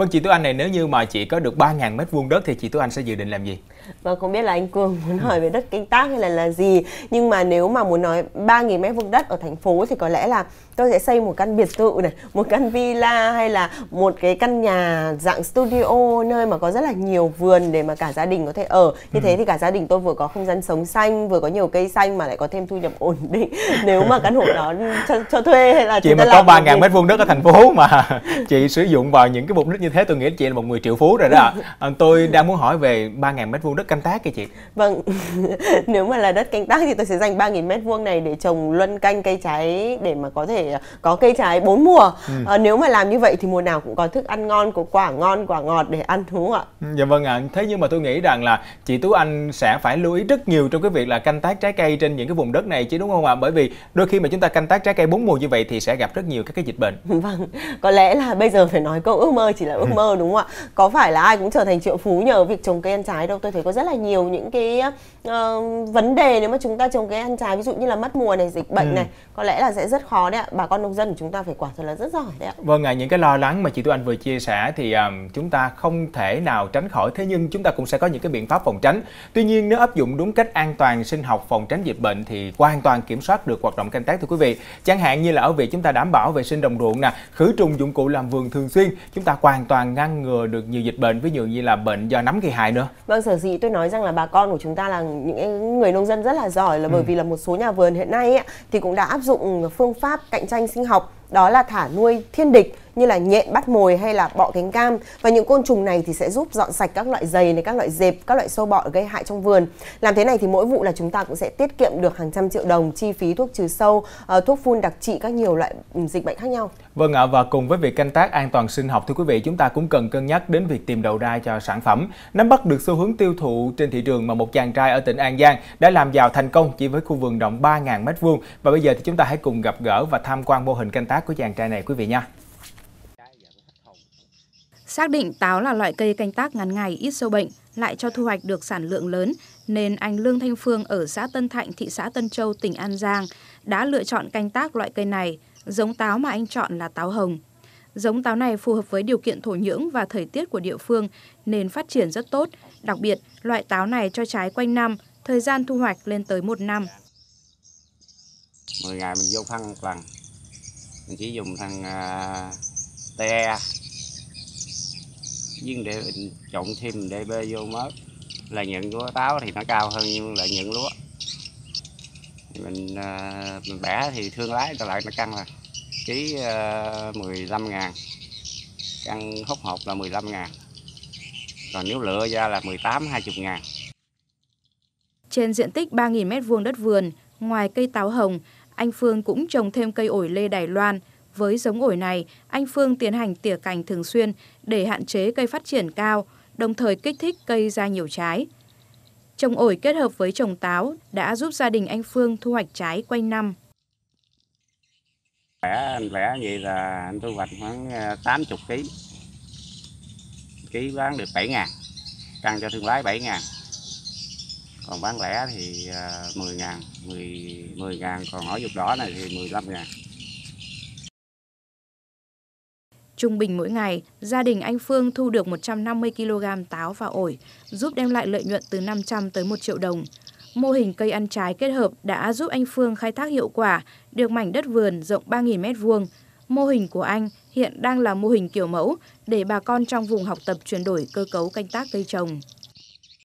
Vâng chị Tú Anh này nếu như mà chị có được 3.000 mét vuông đất thì chị Tú Anh sẽ dự định làm gì? Vâng không biết là anh Cường muốn hỏi về đất canh tác hay là là gì nhưng mà nếu mà muốn nói 3.000 mét vuông đất ở thành phố thì có lẽ là tôi sẽ xây một căn biệt thự này, một căn villa hay là một cái căn nhà dạng studio nơi mà có rất là nhiều vườn để mà cả gia đình có thể ở. Như ừ. thế thì cả gia đình tôi vừa có không gian sống xanh, vừa có nhiều cây xanh mà lại có thêm thu nhập ổn định. Nếu mà căn hộ đó cho, cho thuê hay là chị mà có 3.000 mét vuông đất ở thành phố mà chị sử dụng vào những cái mục đích như thế tôi nghĩ chị là một người triệu phú rồi đó à, tôi đang muốn hỏi về 3.000 mét vuông đất canh tác kìa chị vâng nếu mà là đất canh tác thì tôi sẽ dành 3.000 mét vuông này để trồng luân canh cây trái để mà có thể có cây trái bốn mùa ừ. à, nếu mà làm như vậy thì mùa nào cũng có thức ăn ngon có quả ngon quả ngọt để ăn đúng không ạ dạ vâng ạ à. thế nhưng mà tôi nghĩ rằng là chị Tú Anh sẽ phải lưu ý rất nhiều trong cái việc là canh tác trái cây trên những cái vùng đất này chứ đúng không ạ à? bởi vì đôi khi mà chúng ta canh tác trái cây bốn mùa như vậy thì sẽ gặp rất nhiều các cái dịch bệnh vâng có lẽ là bây giờ phải nói câu ước mơ chỉ là ước mơ đúng không ạ có phải là ai cũng trở thành triệu phú nhờ việc trồng cây ăn trái đâu tôi thấy có rất là nhiều những cái uh, vấn đề nếu mà chúng ta trồng cây ăn trái ví dụ như là mất mùa này dịch bệnh ừ. này có lẽ là sẽ rất khó đấy ạ bà con nông dân của chúng ta phải quả thật là rất giỏi đấy ạ vâng ạ à, những cái lo lắng mà chị Tú Anh vừa chia sẻ thì um, chúng ta không thể nào tránh khỏi thế nhưng chúng ta cũng sẽ có những cái biện pháp phòng tránh tuy nhiên nếu áp dụng đúng cách an toàn sinh học phòng tránh dịch bệnh thì hoàn toàn kiểm soát được hoạt động canh tác thưa quý vị chẳng hạn như là ở việc chúng ta đảm bảo vệ sinh đồng ruộng nè khử trùng dụng cụ làm vườn thường xuyên chúng ta quan hoàn toàn ngăn ngừa được nhiều dịch bệnh ví dụ như là bệnh do nấm gây hại nữa vâng sở dĩ tôi nói rằng là bà con của chúng ta là những người nông dân rất là giỏi là bởi ừ. vì là một số nhà vườn hiện nay ấy, thì cũng đã áp dụng phương pháp cạnh tranh sinh học đó là thả nuôi thiên địch như là nhện bắt mồi hay là bọ cánh cam và những côn trùng này thì sẽ giúp dọn sạch các loại giày này các loại dẹp các loại sâu bọ gây hại trong vườn làm thế này thì mỗi vụ là chúng ta cũng sẽ tiết kiệm được hàng trăm triệu đồng chi phí thuốc trừ sâu ờ, thuốc phun đặc trị các nhiều loại ừ, dịch bệnh khác nhau vâng ạ và cùng với việc canh tác an toàn sinh học thưa quý vị chúng ta cũng cần cân nhắc đến việc tìm đầu ra cho sản phẩm nắm bắt được xu hướng tiêu thụ trên thị trường mà một chàng trai ở tỉnh An Giang đã làm giàu thành công chỉ với khu vườn rộng 3.000 m2 và bây giờ thì chúng ta hãy cùng gặp gỡ và tham quan mô hình canh tác của chàng trai này quý vị nha. Xác định táo là loại cây canh tác ngắn ngày ít sâu bệnh, lại cho thu hoạch được sản lượng lớn, nên anh Lương Thanh Phương ở xã Tân Thạnh, thị xã Tân Châu, tỉnh An Giang đã lựa chọn canh tác loại cây này. Giống táo mà anh chọn là táo hồng. Giống táo này phù hợp với điều kiện thổ nhưỡng và thời tiết của địa phương nên phát triển rất tốt. Đặc biệt, loại táo này cho trái quanh năm, thời gian thu hoạch lên tới một năm. 10 ngày mình vô phân một lần, mình chỉ dùng thằng uh, te nhưng để mình trộn thêm để bê vô mớt lợi nhuận của táo thì nó cao hơn nhưng lợi nhuận lúa mình uh, mình bẻ thì thương lái ta lại nó căng là ký uh, à, 15 ngàn căng hút hộp là 15 ngàn còn nếu lựa ra là 18 20 ngàn trên diện tích 3.000 m2 đất vườn ngoài cây táo hồng anh Phương cũng trồng thêm cây ổi lê Đài Loan. Với giống ổi này, anh Phương tiến hành tỉa cành thường xuyên để hạn chế cây phát triển cao, đồng thời kích thích cây ra nhiều trái. Trồng ổi kết hợp với trồng táo đã giúp gia đình anh Phương thu hoạch trái quanh năm. Lẻ, lẻ vậy là anh thu hoạch khoảng 80 ờ, kg. Ký bán được 7 ngàn, căng cho thương lái 7 ngàn còn bán lẻ thì 10 à, ngàn 10, 10 ngàn còn ở dục đỏ này thì 15 ngàn Trung bình mỗi ngày, gia đình anh Phương thu được 150 kg táo và ổi, giúp đem lại lợi nhuận từ 500 tới 1 triệu đồng. Mô hình cây ăn trái kết hợp đã giúp anh Phương khai thác hiệu quả được mảnh đất vườn rộng 3.000 m2. Mô hình của anh hiện đang là mô hình kiểu mẫu để bà con trong vùng học tập chuyển đổi cơ cấu canh tác cây trồng.